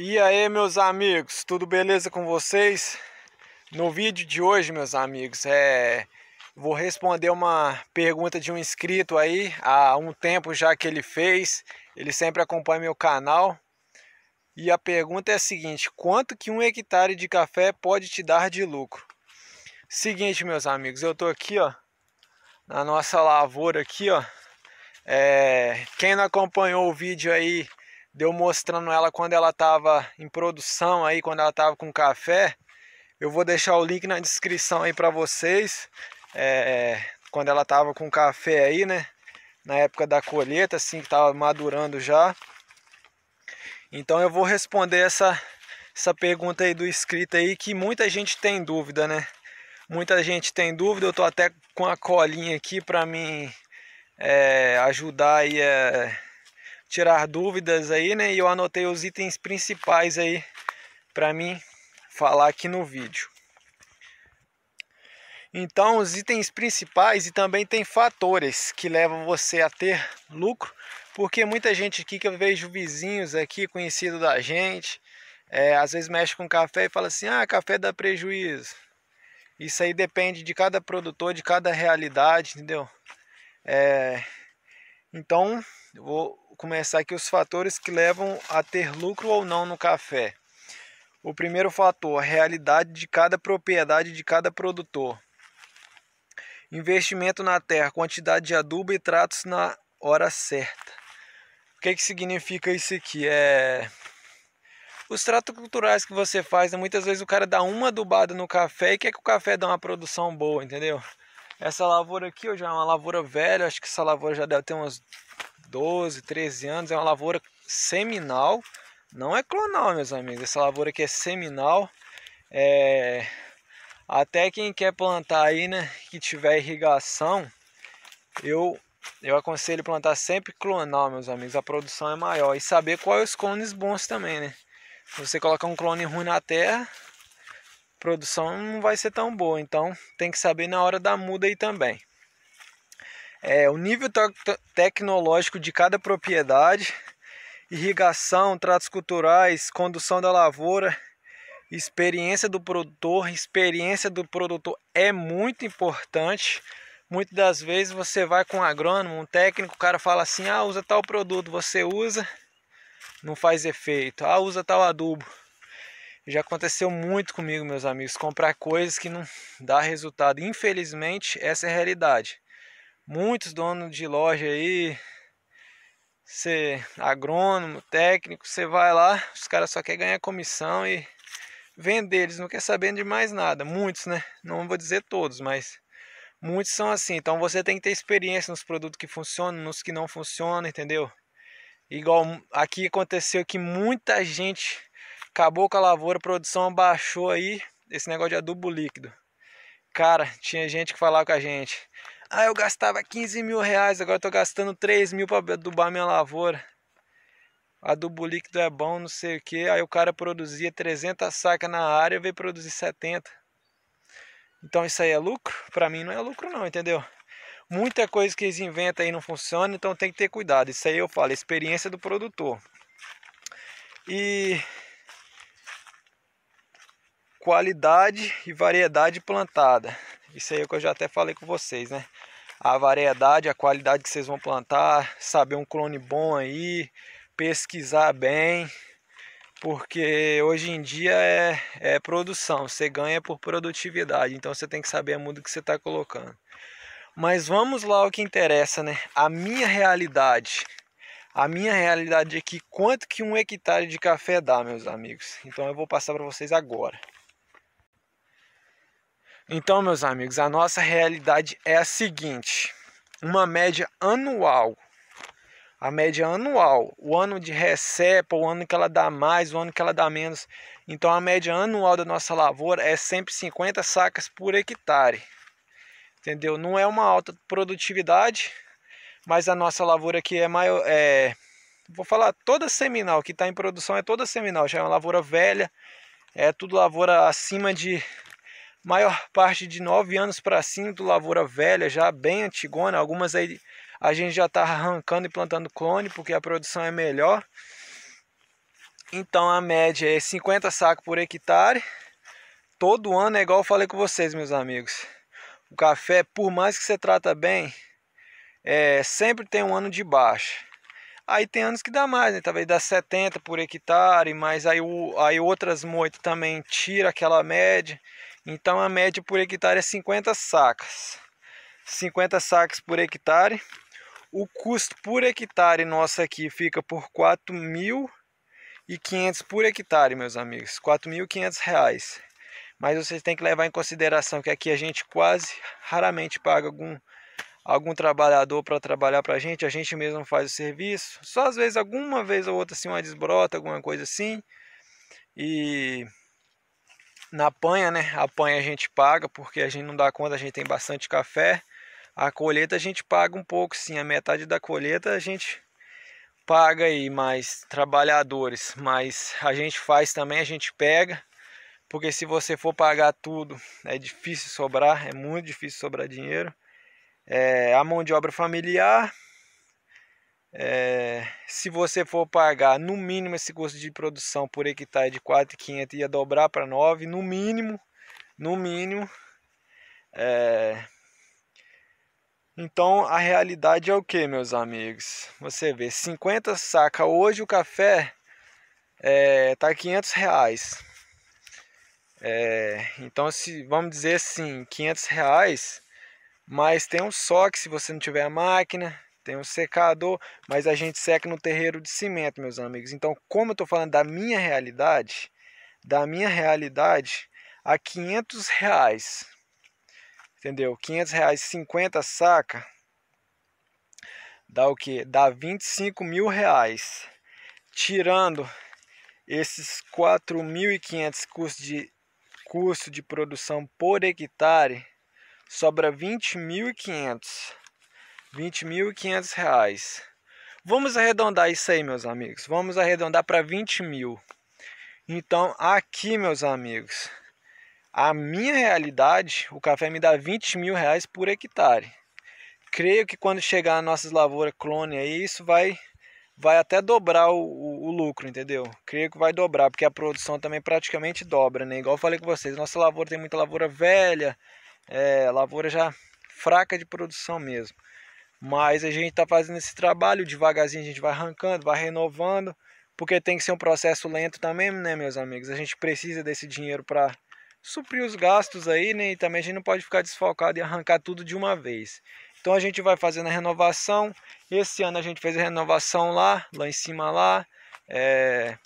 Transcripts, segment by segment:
E aí, meus amigos, tudo beleza com vocês? No vídeo de hoje, meus amigos, é vou responder uma pergunta de um inscrito aí, há um tempo já que ele fez, ele sempre acompanha meu canal. E a pergunta é a seguinte: quanto que um hectare de café pode te dar de lucro? Seguinte, meus amigos, eu tô aqui, ó, na nossa lavoura aqui, ó. É... quem não acompanhou o vídeo aí deu mostrando ela quando ela estava em produção aí, quando ela estava com café. Eu vou deixar o link na descrição aí para vocês. É, quando ela estava com café aí, né? Na época da colheita, assim, que tava madurando já. Então eu vou responder essa, essa pergunta aí do inscrito aí, que muita gente tem dúvida, né? Muita gente tem dúvida, eu tô até com a colinha aqui para mim é, ajudar aí... É, tirar dúvidas aí, né? E eu anotei os itens principais aí para mim falar aqui no vídeo. Então, os itens principais e também tem fatores que levam você a ter lucro, porque muita gente aqui que eu vejo vizinhos aqui, conhecido da gente, é, às vezes mexe com café e fala assim: ah, café dá prejuízo. Isso aí depende de cada produtor, de cada realidade, entendeu? É, então, vou começar aqui os fatores que levam a ter lucro ou não no café. O primeiro fator, a realidade de cada propriedade de cada produtor. Investimento na terra, quantidade de adubo e tratos na hora certa. O que, que significa isso aqui? É os tratos culturais que você faz, né, muitas vezes o cara dá uma adubada no café e quer que o café dê uma produção boa, entendeu? Essa lavoura aqui ó, já é uma lavoura velha, acho que essa lavoura já deve ter uns 12, 13 anos. É uma lavoura seminal, não é clonal, meus amigos. Essa lavoura aqui é seminal. É... Até quem quer plantar aí, né, que tiver irrigação, eu eu aconselho plantar sempre clonal, meus amigos. A produção é maior e saber quais os clones bons também, né? Se você colocar um clone ruim na terra, produção não vai ser tão boa. Então tem que saber na hora da muda aí também. É, o nível tecnológico de cada propriedade, irrigação, tratos culturais, condução da lavoura, experiência do produtor, experiência do produtor é muito importante. Muitas das vezes você vai com um agrônomo, um técnico, o cara fala assim: ah, usa tal produto, você usa, não faz efeito, ah, usa tal adubo já aconteceu muito comigo, meus amigos, comprar coisas que não dá resultado. Infelizmente, essa é a realidade. Muitos donos de loja aí, você agrônomo, técnico, você vai lá, os caras só querem ganhar comissão e vender, eles não querem saber de mais nada. Muitos, né? Não vou dizer todos, mas muitos são assim. Então você tem que ter experiência nos produtos que funcionam, nos que não funcionam, entendeu? Igual aqui aconteceu que muita gente Acabou com a lavoura, a produção abaixou aí, esse negócio de adubo líquido. Cara, tinha gente que falava com a gente. Ah, eu gastava 15 mil reais, agora tô gastando 3 mil para adubar minha lavoura. Adubo líquido é bom, não sei o que. Aí o cara produzia 300 sacas na área, veio produzir 70. Então isso aí é lucro? Para mim não é lucro não, entendeu? Muita coisa que eles inventam aí não funciona, então tem que ter cuidado. Isso aí eu falo, experiência do produtor. E qualidade e variedade plantada. Isso aí é que eu já até falei com vocês, né? A variedade, a qualidade que vocês vão plantar, saber um clone bom aí, pesquisar bem, porque hoje em dia é, é produção, você ganha por produtividade, então você tem que saber a muda que você está colocando. Mas vamos lá o que interessa, né? A minha realidade. A minha realidade aqui, é quanto que um hectare de café dá, meus amigos? Então eu vou passar para vocês agora. Então, meus amigos, a nossa realidade é a seguinte: uma média anual. A média anual, o ano de recepa, o ano que ela dá mais, o ano que ela dá menos. Então a média anual da nossa lavoura é sempre 50 sacas por hectare. Entendeu? Não é uma alta produtividade, mas a nossa lavoura aqui é maior. É, vou falar toda seminal que está em produção é toda seminal, já é uma lavoura velha, é tudo lavoura acima de maior parte de 9 anos para cima do lavoura velha, já bem antigona. Algumas aí a gente já está arrancando e plantando clone porque a produção é melhor. Então a média é 50 sacos por hectare. Todo ano é igual eu falei com vocês, meus amigos. O café, por mais que você trata bem, é, sempre tem um ano de baixa. Aí tem anos que dá mais, né? Talvez dá 70 por hectare, mas aí, o, aí outras moitas também tira aquela média. Então a média por hectare é 50 sacas. 50 sacas por hectare. O custo por hectare nosso aqui fica por 4.500 por hectare, meus amigos. 4.500 reais. Mas vocês têm que levar em consideração que aqui a gente quase raramente paga algum, algum trabalhador para trabalhar para a gente. A gente mesmo faz o serviço. Só às vezes, alguma vez ou outra, assim, uma desbrota, alguma coisa assim. E na panha, né? A panha a gente paga porque a gente não dá conta, a gente tem bastante café. A colheita a gente paga um pouco, sim, a metade da colheita a gente paga aí mais trabalhadores, mas a gente faz também, a gente pega, porque se você for pagar tudo, é difícil sobrar, é muito difícil sobrar dinheiro. É, a mão de obra familiar, é, se você for pagar no mínimo esse custo de produção por hectare de 4,500 ia dobrar para 9, no mínimo, no mínimo. É, então a realidade é o que, meus amigos? Você vê, 50 saca hoje o café é, tá 500 reais. É, então se vamos dizer assim, 500 reais, mas tem um só que se você não tiver a máquina, tem um secador, mas a gente seca no terreiro de cimento, meus amigos. Então, como eu estou falando da minha realidade, da minha realidade a 500 reais, entendeu? 500 reais, 50 saca, dá o que? Dá 25 mil reais. Tirando esses 4.500 custos de, custo de produção por hectare, sobra 20.500 20.500 reais. Vamos arredondar isso aí, meus amigos. Vamos arredondar para 20 mil. Então, aqui, meus amigos, a minha realidade, o café me dá 20 mil reais por hectare. Creio que quando chegar a nossas lavouras clone aí, isso vai, vai até dobrar o, o, o, lucro, entendeu? Creio que vai dobrar, porque a produção também praticamente dobra, né? Igual eu falei com vocês, nossa lavoura tem muita lavoura velha, é, lavoura já fraca de produção mesmo. Mas a gente está fazendo esse trabalho devagarzinho, a gente vai arrancando, vai renovando, porque tem que ser um processo lento também, né, meus amigos? A gente precisa desse dinheiro para suprir os gastos aí, né? E também a gente não pode ficar desfocado e arrancar tudo de uma vez. Então a gente vai fazendo a renovação. Esse ano a gente fez a renovação lá, lá em cima lá. É,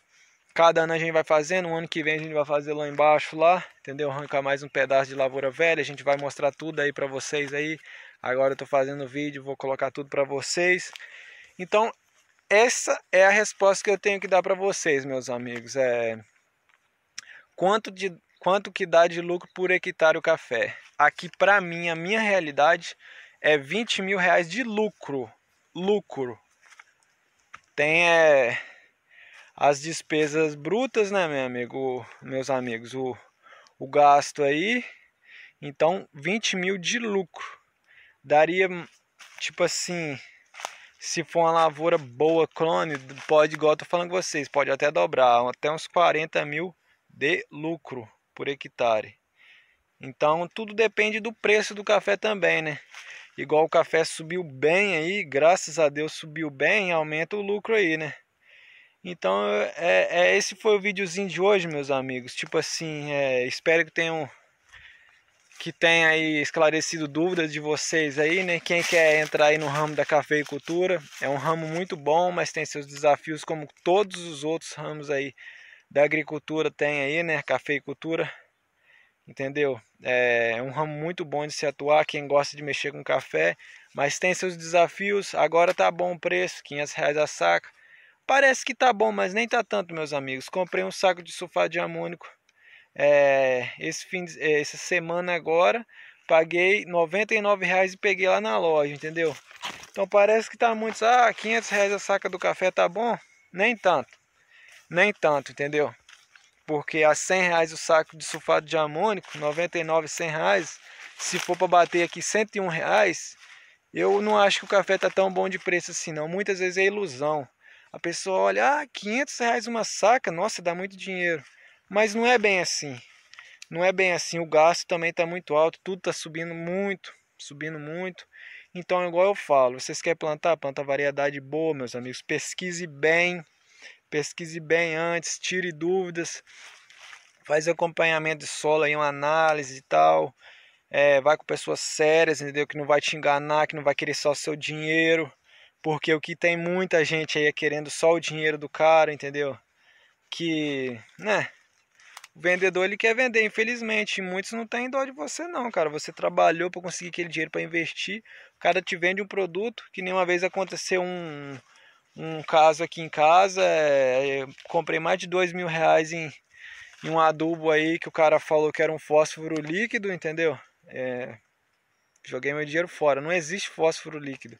Cada ano a gente vai fazendo, um ano que vem a gente vai fazer lá embaixo lá, entendeu? Arrancar mais um pedaço de lavoura velha, a gente vai mostrar tudo aí pra vocês aí. Agora eu tô fazendo vídeo, vou colocar tudo pra vocês. Então, essa é a resposta que eu tenho que dar pra vocês, meus amigos. É... Quanto, de... Quanto que dá de lucro por hectare o café? Aqui, pra mim, a minha realidade é 20 mil reais de lucro. Lucro. Tem é as despesas brutas, né, meu amigo, meus amigos, o, o gasto aí, então 20 mil de lucro, daria, tipo assim, se for uma lavoura boa, clone, pode, igual eu tô falando com vocês, pode até dobrar, até uns 40 mil de lucro por hectare. Então tudo depende do preço do café também, né? Igual o café subiu bem aí, graças a Deus subiu bem, aumenta o lucro aí, né? Então, é, é, esse foi o videozinho de hoje, meus amigos. Tipo assim, é, espero que tenham que tenha aí esclarecido dúvidas de vocês aí, né? Quem quer entrar aí no ramo da cafeicultura, é um ramo muito bom, mas tem seus desafios como todos os outros ramos aí da agricultura tem aí, né? Cafeicultura, entendeu? É, é um ramo muito bom de se atuar, quem gosta de mexer com café, mas tem seus desafios. Agora tá bom o preço, 500 reais a saca Parece que tá bom, mas nem tá tanto, meus amigos. Comprei um saco de sulfato de amônico é, esse fim, de, eh, essa semana agora. Paguei 99 reais e peguei lá na loja, entendeu? Então parece que tá muito. Ah, 500 reais a saca do café tá bom? Nem tanto. Nem tanto, entendeu? Porque a 100 reais o saco de sulfato de amônico, 99, 100 reais. Se for para bater aqui 101 reais, eu não acho que o café tá tão bom de preço assim não. Muitas vezes é ilusão. A pessoa olha, ah, 500 reais uma saca, nossa, dá muito dinheiro. Mas não é bem assim. Não é bem assim. O gasto também está muito alto, tudo está subindo muito, subindo muito. Então, igual eu falo, vocês querem plantar? Planta variedade boa, meus amigos. Pesquise bem, pesquise bem antes, tire dúvidas, faz acompanhamento de solo aí, uma análise e tal. É, vai com pessoas sérias, entendeu? Que não vai te enganar, que não vai querer só seu dinheiro. Porque o que tem muita gente aí é querendo só o dinheiro do cara, entendeu? Que, né? O vendedor ele quer vender, infelizmente. Muitos não têm dó de você, não, cara. Você trabalhou para conseguir aquele dinheiro para investir. O cara te vende um produto que nenhuma vez aconteceu um, um caso aqui em casa. É, comprei mais de dois mil reais em, em um adubo aí que o cara falou que era um fósforo líquido, entendeu? É, joguei meu dinheiro fora. Não existe fósforo líquido.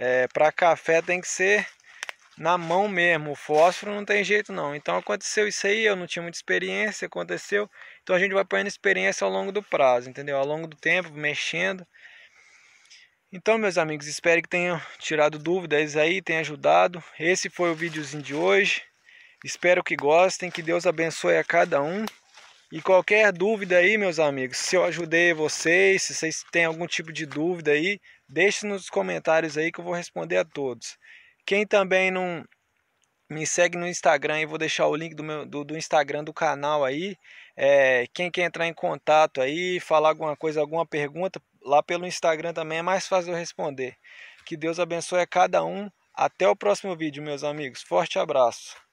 É, Para café tem que ser na mão mesmo, o fósforo não tem jeito não. Então aconteceu isso aí, eu não tinha muita experiência, aconteceu. Então a gente vai pondo experiência ao longo do prazo, entendeu? Ao longo do tempo, mexendo. Então, meus amigos, espero que tenham tirado dúvidas aí, tenha ajudado. Esse foi o videozinho de hoje. Espero que gostem, que Deus abençoe a cada um. E qualquer dúvida aí, meus amigos, se eu ajudei vocês, se vocês têm algum tipo de dúvida aí, Deixe nos comentários aí que eu vou responder a todos. Quem também não me segue no Instagram eu vou deixar o link do, meu, do, do, Instagram do canal aí. É, quem quer entrar em contato aí, falar alguma coisa, alguma pergunta, lá pelo Instagram também é mais fácil eu responder. Que Deus abençoe a cada um. Até o próximo vídeo, meus amigos. Forte abraço.